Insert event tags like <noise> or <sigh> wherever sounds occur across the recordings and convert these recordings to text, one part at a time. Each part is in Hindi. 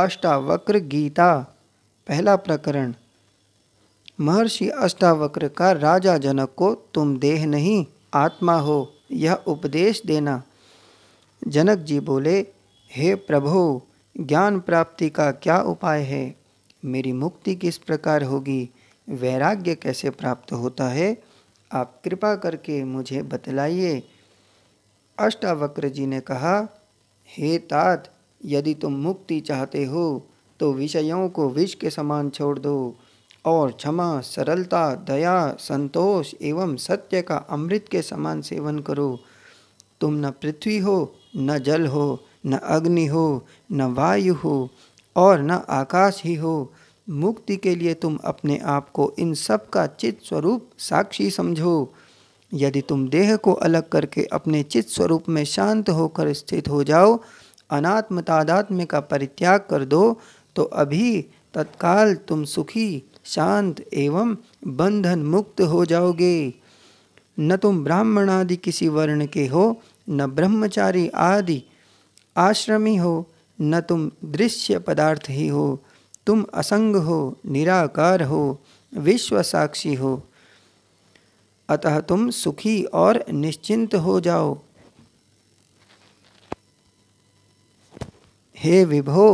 अष्टावक्र गीता पहला प्रकरण महर्षि अष्टावक्र का राजा जनक को तुम देह नहीं आत्मा हो यह उपदेश देना जनक जी बोले हे प्रभु ज्ञान प्राप्ति का क्या उपाय है मेरी मुक्ति किस प्रकार होगी वैराग्य कैसे प्राप्त होता है आप कृपा करके मुझे बतलाइए अष्टावक्र जी ने कहा हे तात यदि तुम मुक्ति चाहते हो तो विषयों को विष के समान छोड़ दो और क्षमा सरलता दया संतोष एवं सत्य का अमृत के समान सेवन करो तुम न पृथ्वी हो न जल हो न अग्नि हो न वायु हो और न आकाश ही हो मुक्ति के लिए तुम अपने आप को इन सब का चित स्वरूप साक्षी समझो यदि तुम देह को अलग करके अपने चित स्वरूप में शांत होकर स्थित हो जाओ अनात्म तादात्म्य का परित्याग कर दो तो अभी तत्काल तुम सुखी शांत एवं बंधन मुक्त हो जाओगे न तुम ब्राह्मण आदि किसी वर्ण के हो न ब्रह्मचारी आदि आश्रमी हो न तुम दृश्य पदार्थ ही हो तुम असंग हो निराकार हो विश्व साक्षी हो अतः तुम सुखी और निश्चिंत हो जाओ हे विभो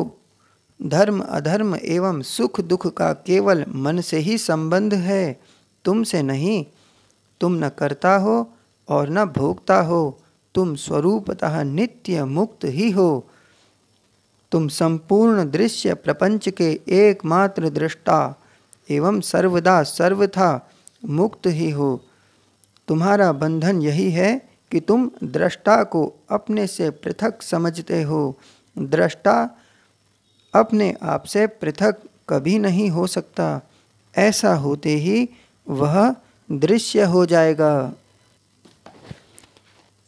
धर्म अधर्म एवं सुख दुख का केवल मन से ही संबंध है तुमसे नहीं तुम न करता हो और न भोगता हो तुम स्वरूपतः नित्य मुक्त ही हो तुम संपूर्ण दृश्य प्रपंच के एकमात्र दृष्टा एवं सर्वदा सर्वथा मुक्त ही हो तुम्हारा बंधन यही है कि तुम दृष्टा को अपने से पृथक समझते हो दृष्टा अपने आप से पृथक कभी नहीं हो सकता ऐसा होते ही वह दृश्य हो जाएगा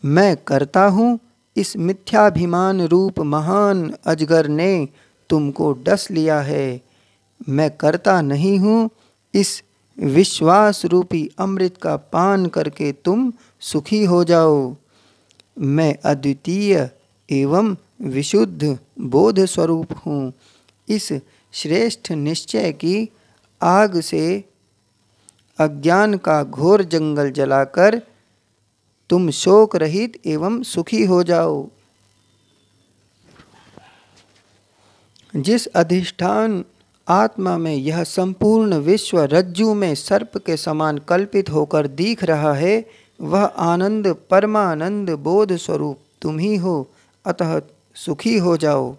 मैं करता हूँ इस मिथ्याभिमान रूप महान अजगर ने तुमको डस लिया है मैं करता नहीं हूँ इस विश्वास रूपी अमृत का पान करके तुम सुखी हो जाओ मैं अद्वितीय एवं विशुद्ध बोध स्वरूप हूँ इस श्रेष्ठ निश्चय की आग से अज्ञान का घोर जंगल जलाकर तुम शोक रहित एवं सुखी हो जाओ जिस अधिष्ठान आत्मा में यह संपूर्ण विश्व रज्जु में सर्प के समान कल्पित होकर दिख रहा है वह आनंद परमानंद बोध स्वरूप तुम ही हो अतः सुखी हो जाओ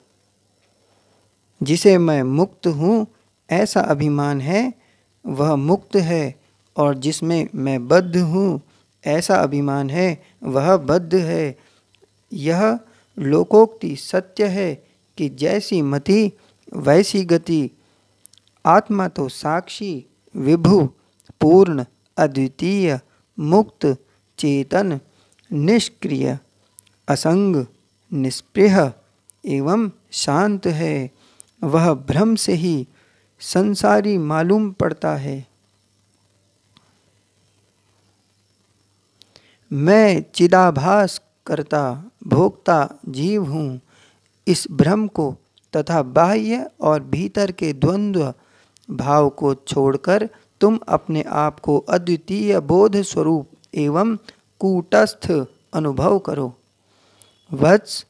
जिसे मैं मुक्त हूँ ऐसा अभिमान है वह मुक्त है और जिसमें मैं बद्ध हूँ ऐसा अभिमान है वह बद्ध है यह लोकोक्ति सत्य है कि जैसी मति वैसी गति आत्मा तो साक्षी विभु पूर्ण अद्वितीय मुक्त चेतन निष्क्रिय असंग निष्पृह एवं शांत है वह भ्रम से ही संसारी मालूम पड़ता है मैं चिदाभास करता भोगता जीव हूँ इस भ्रम को तथा बाह्य और भीतर के द्वंद्व भाव को छोड़कर तुम अपने आप को अद्वितीय बोध स्वरूप एवं कूटस्थ अनुभव करो वत्स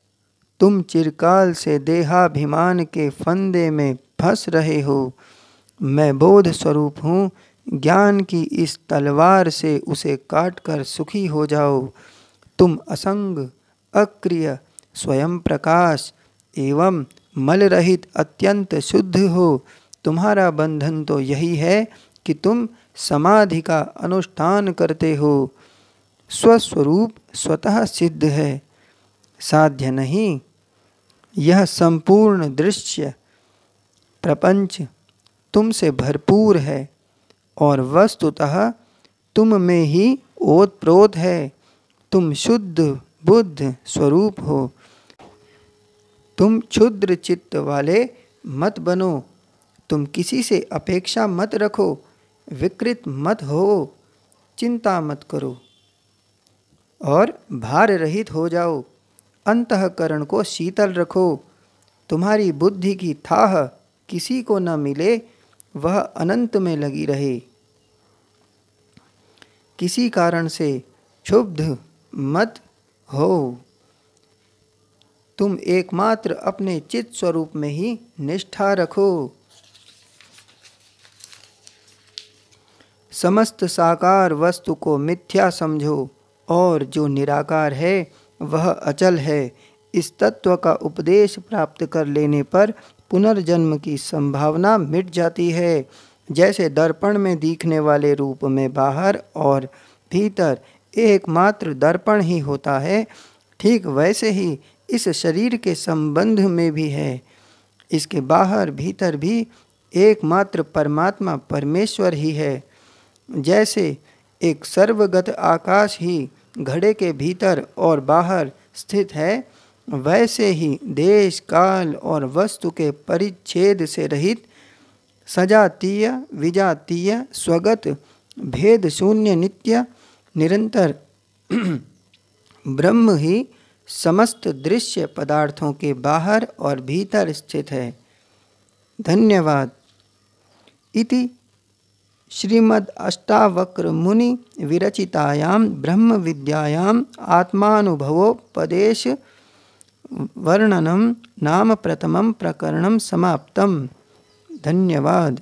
तुम चिरकाल से देहाभिमान के फंदे में फंस रहे हो मैं बोध स्वरूप हूँ ज्ञान की इस तलवार से उसे काट कर सुखी हो जाओ तुम असंग अक्रिय स्वयं प्रकाश एवं मल रहित अत्यंत शुद्ध हो तुम्हारा बंधन तो यही है कि तुम समाधि का अनुष्ठान करते हो स्वस्वरूप स्वतः सिद्ध है साध्य नहीं यह संपूर्ण दृश्य प्रपंच तुमसे भरपूर है और वस्तुतः तुम में ही ओत प्रोत है तुम शुद्ध बुद्ध स्वरूप हो तुम क्षुद्र चित्त वाले मत बनो तुम किसी से अपेक्षा मत रखो विकृत मत हो चिंता मत करो और भार रहित हो जाओ अंतकरण को शीतल रखो तुम्हारी बुद्धि की थाह किसी को न मिले वह अनंत में लगी रहे किसी कारण से क्षुब्ध मत हो तुम एकमात्र अपने चित्त स्वरूप में ही निष्ठा रखो समस्त साकार वस्तु को मिथ्या समझो और जो निराकार है वह अचल है इस तत्व का उपदेश प्राप्त कर लेने पर पुनर्जन्म की संभावना मिट जाती है जैसे दर्पण में दिखने वाले रूप में बाहर और भीतर एकमात्र दर्पण ही होता है ठीक वैसे ही इस शरीर के संबंध में भी है इसके बाहर भीतर भी एकमात्र परमात्मा परमेश्वर ही है जैसे एक सर्वगत आकाश ही घड़े के भीतर और बाहर स्थित है वैसे ही देश काल और वस्तु के परिच्छेद से रहित सजातीय विजातीय स्वगत भेद शून्य नित्य निरंतर <clears throat> ब्रह्म ही समस्त दृश्य पदार्थों के बाहर और भीतर स्थित है धन्यवाद इति श्रीमद् अष्टावक्र मुनि विरचितायां ब्रह्म विद्यायाम् आत्मानुभवोपदेश वर्णनं नाम प्रथम प्रकरण समाप्तं धन्यवाद